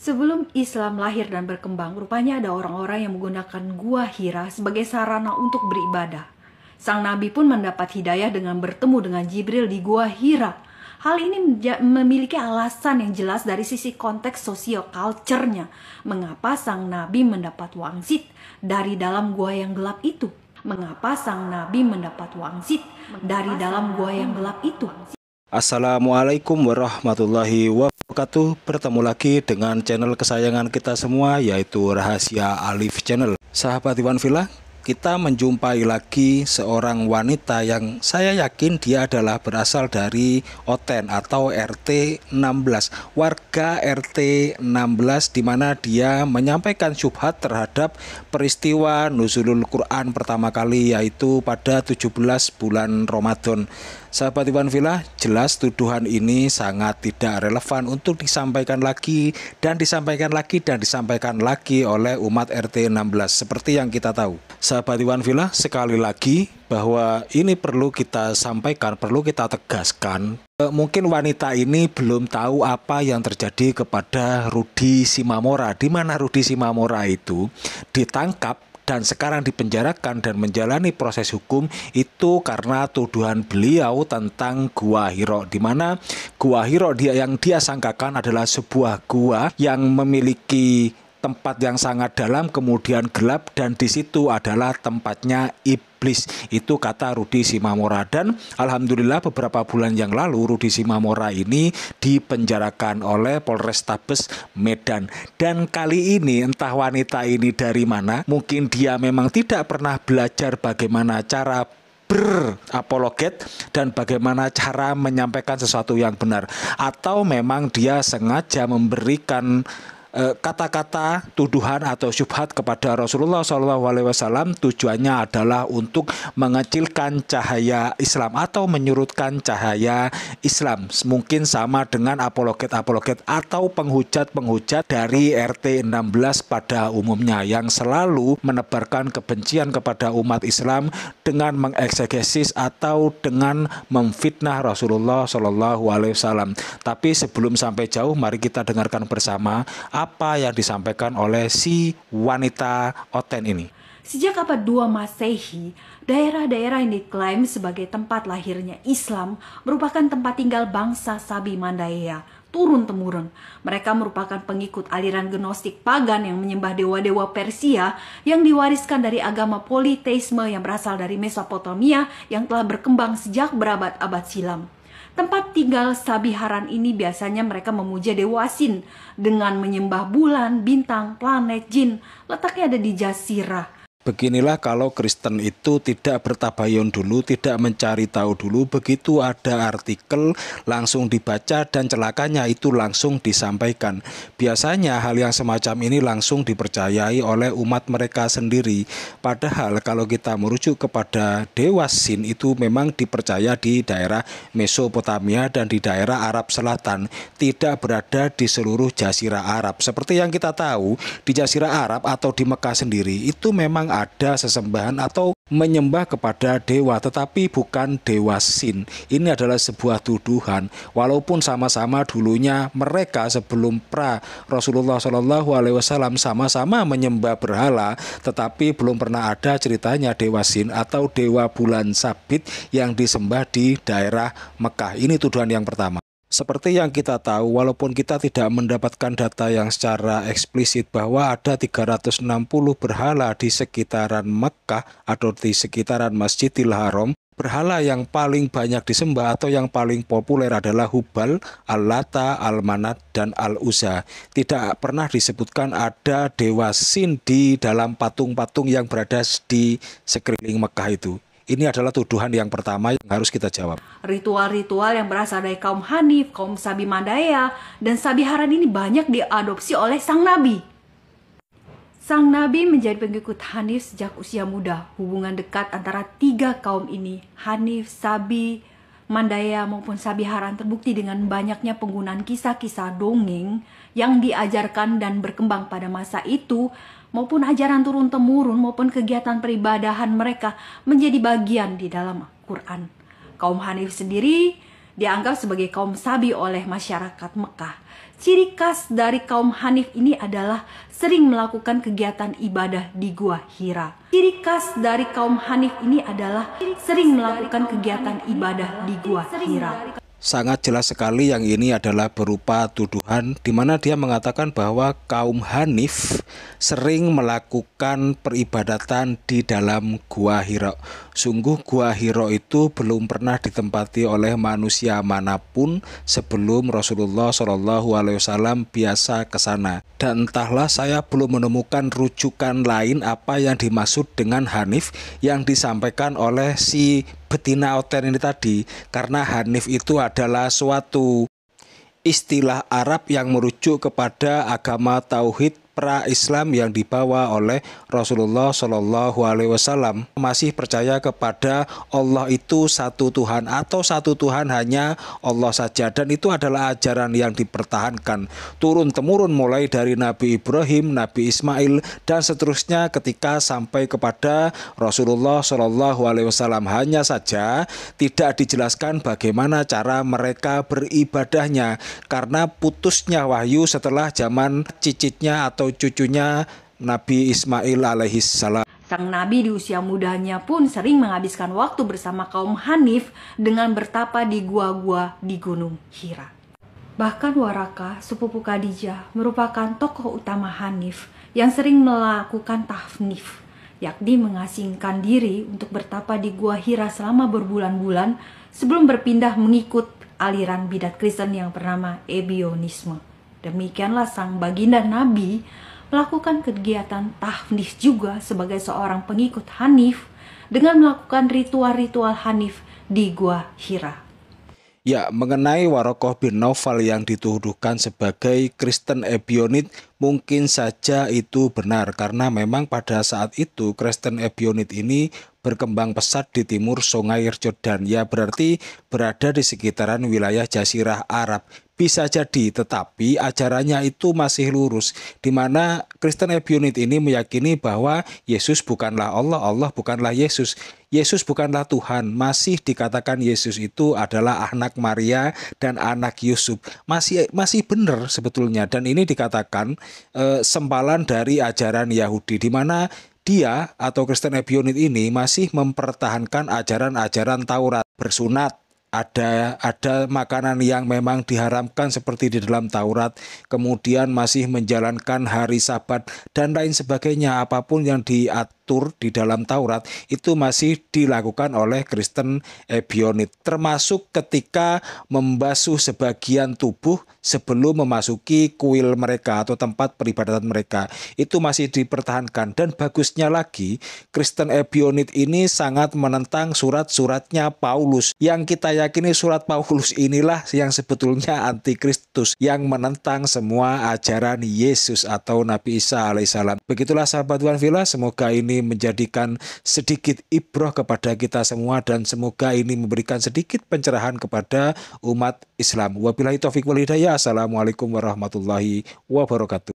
Sebelum Islam lahir dan berkembang, rupanya ada orang-orang yang menggunakan gua Hira sebagai sarana untuk beribadah. Sang nabi pun mendapat hidayah dengan bertemu dengan Jibril di gua Hira. Hal ini memiliki alasan yang jelas dari sisi konteks sosial culture-nya. Mengapa sang nabi mendapat wangsit dari dalam gua yang gelap itu? Mengapa sang nabi mendapat wangsit dari dalam gua yang gelap itu? Assalamualaikum warahmatullahi wabarakatuh. Bertemu lagi dengan channel kesayangan kita semua yaitu Rahasia Alif Channel. Sahabat Iwan Villa, kita menjumpai lagi seorang wanita yang saya yakin dia adalah berasal dari Oten atau RT 16, warga RT 16 di mana dia menyampaikan syubhat terhadap peristiwa nuzulul Quran pertama kali yaitu pada 17 bulan Ramadan. Sahabat Iwan Villa, jelas tuduhan ini sangat tidak relevan untuk disampaikan lagi dan disampaikan lagi dan disampaikan lagi oleh umat RT 16 seperti yang kita tahu. Sahabat Iwan Villa, sekali lagi bahwa ini perlu kita sampaikan, perlu kita tegaskan. Eh, mungkin wanita ini belum tahu apa yang terjadi kepada Rudi Simamora. Di mana Rudi Simamora itu ditangkap dan sekarang dipenjarakan dan menjalani proses hukum itu karena tuduhan beliau tentang Gua Hiro di mana Gua Hiro dia yang dia sangkakan adalah sebuah gua yang memiliki tempat yang sangat dalam kemudian gelap dan di situ adalah tempatnya iblis itu kata Rudi Simamora dan alhamdulillah beberapa bulan yang lalu Rudi Simamora ini dipenjarakan oleh Polrestabes Medan dan kali ini entah wanita ini dari mana mungkin dia memang tidak pernah belajar bagaimana cara berapologet dan bagaimana cara menyampaikan sesuatu yang benar atau memang dia sengaja memberikan Eh, kata-kata tuduhan atau syubhat kepada Rasulullah Shallallahu Alaihi Wasallam tujuannya adalah untuk mengecilkan cahaya Islam atau menyurutkan cahaya Islam mungkin sama dengan apologet-apologet atau penghujat-penghujat dari RT 16 pada umumnya yang selalu menebarkan kebencian kepada umat Islam dengan mengeksegesis atau dengan memfitnah Rasulullah Shallallahu Alaihi Wasallam tapi sebelum sampai jauh mari kita dengarkan bersama apa yang disampaikan oleh si wanita Oten ini. Sejak abad dua Masehi, daerah-daerah yang diklaim sebagai tempat lahirnya Islam merupakan tempat tinggal bangsa Sabi mandaya turun-temurun. Mereka merupakan pengikut aliran gnostik pagan yang menyembah dewa-dewa Persia yang diwariskan dari agama politeisme yang berasal dari Mesopotamia yang telah berkembang sejak berabad-abad silam. Tempat tinggal Sabi Haran ini biasanya mereka memuja dewa Asin dengan menyembah bulan, bintang, planet, jin. Letaknya ada di Jasirah Beginilah kalau Kristen itu tidak bertabayun dulu, tidak mencari tahu dulu, begitu ada artikel langsung dibaca dan celakanya itu langsung disampaikan. Biasanya hal yang semacam ini langsung dipercayai oleh umat mereka sendiri. Padahal kalau kita merujuk kepada Dewa Sin itu memang dipercaya di daerah Mesopotamia dan di daerah Arab Selatan, tidak berada di seluruh jazirah Arab. Seperti yang kita tahu, di jazirah Arab atau di Mekah sendiri itu memang memang ada sesembahan atau menyembah kepada dewa tetapi bukan dewa Sin. Ini adalah sebuah tuduhan walaupun sama-sama dulunya mereka sebelum pra Rasulullah Shallallahu alaihi wasallam sama-sama menyembah berhala tetapi belum pernah ada ceritanya dewa Sin atau dewa bulan sabit yang disembah di daerah Mekah. Ini tuduhan yang pertama. Seperti yang kita tahu, walaupun kita tidak mendapatkan data yang secara eksplisit bahwa ada 360 berhala di sekitaran Mekah atau di sekitaran Masjidil Haram, berhala yang paling banyak disembah atau yang paling populer adalah Hubal, Al-Lata, Al-Manat, dan al Uzza. Tidak pernah disebutkan ada dewa Sin di dalam patung-patung yang berada di sekeliling Mekah itu. Ini adalah tuduhan yang pertama yang harus kita jawab. Ritual-ritual yang berasal dari kaum Hanif, kaum Sabi Mandaya, dan Sabi Haran ini banyak diadopsi oleh sang Nabi. Sang Nabi menjadi pengikut Hanif sejak usia muda. Hubungan dekat antara tiga kaum ini, Hanif, Sabi, Mandaya maupun Sabiharan terbukti dengan banyaknya penggunaan kisah-kisah dongeng yang diajarkan dan berkembang pada masa itu maupun ajaran turun-temurun maupun kegiatan peribadahan mereka menjadi bagian di dalam quran Kaum Hanif sendiri dianggap sebagai kaum sabi oleh masyarakat Mekah. Ciri khas dari kaum Hanif ini adalah sering melakukan kegiatan ibadah di Gua Hira. Ciri khas dari kaum Hanif ini adalah sering melakukan kegiatan ibadah di Gua Hira sangat jelas sekali yang ini adalah berupa tuduhan di mana dia mengatakan bahwa kaum Hanif sering melakukan peribadatan di dalam Gua Hiro. Sungguh Gua Hiro itu belum pernah ditempati oleh manusia manapun sebelum Rasulullah Shallallahu alaihi wasallam biasa ke sana. Dan entahlah saya belum menemukan rujukan lain apa yang dimaksud dengan Hanif yang disampaikan oleh si betina otter ini tadi karena hanif itu adalah suatu istilah Arab yang merujuk kepada agama tauhid pra Islam yang dibawa oleh Rasulullah Shallallahu Alaihi Wasallam masih percaya kepada Allah itu satu Tuhan atau satu Tuhan hanya Allah saja dan itu adalah ajaran yang dipertahankan turun temurun mulai dari Nabi Ibrahim, Nabi Ismail dan seterusnya ketika sampai kepada Rasulullah Shallallahu Alaihi Wasallam hanya saja tidak dijelaskan bagaimana cara mereka beribadahnya karena putusnya wahyu setelah zaman cicitnya atau cucunya Nabi Ismail alaihis salam. Sang Nabi di usia mudanya pun sering menghabiskan waktu bersama kaum Hanif dengan bertapa di gua-gua di Gunung Hira. Bahkan Waraka, sepupu Khadijah, merupakan tokoh utama Hanif yang sering melakukan tahfnif, yakni mengasingkan diri untuk bertapa di gua Hira selama berbulan-bulan sebelum berpindah mengikut aliran bidat Kristen yang bernama Ebionisme. Demikianlah sang baginda Nabi melakukan kegiatan tafnis juga sebagai seorang pengikut Hanif dengan melakukan ritual-ritual Hanif di Gua Hira. Ya, mengenai Warokoh bin Naufal yang dituduhkan sebagai Kristen Ebionit, mungkin saja itu benar karena memang pada saat itu Kristen Ebionit ini berkembang pesat di timur Sungai Jordan, ya berarti berada di sekitaran wilayah Jazirah Arab bisa jadi, tetapi ajarannya itu masih lurus, di mana Kristen Ebionit ini meyakini bahwa Yesus bukanlah Allah, Allah bukanlah Yesus. Yesus bukanlah Tuhan, masih dikatakan Yesus itu adalah anak Maria dan anak Yusuf. Masih masih benar sebetulnya dan ini dikatakan e, eh, sempalan dari ajaran Yahudi di mana dia atau Kristen Ebionit ini masih mempertahankan ajaran-ajaran Taurat bersunat ada ada makanan yang memang diharamkan seperti di dalam Taurat, kemudian masih menjalankan hari Sabat dan lain sebagainya. Apapun yang di diatur di dalam Taurat itu masih dilakukan oleh Kristen Ebionit termasuk ketika membasuh sebagian tubuh sebelum memasuki kuil mereka atau tempat peribadatan mereka itu masih dipertahankan dan bagusnya lagi Kristen Ebionit ini sangat menentang surat-suratnya Paulus yang kita yakini surat Paulus inilah yang sebetulnya antikristus yang menentang semua ajaran Yesus atau Nabi Isa alaihissalam begitulah sahabat Tuhan Villa semoga ini menjadikan sedikit ibroh kepada kita semua dan semoga ini memberikan sedikit pencerahan kepada umat Islam. Wabillahi taufiq wal hidayah. Assalamualaikum warahmatullahi wabarakatuh.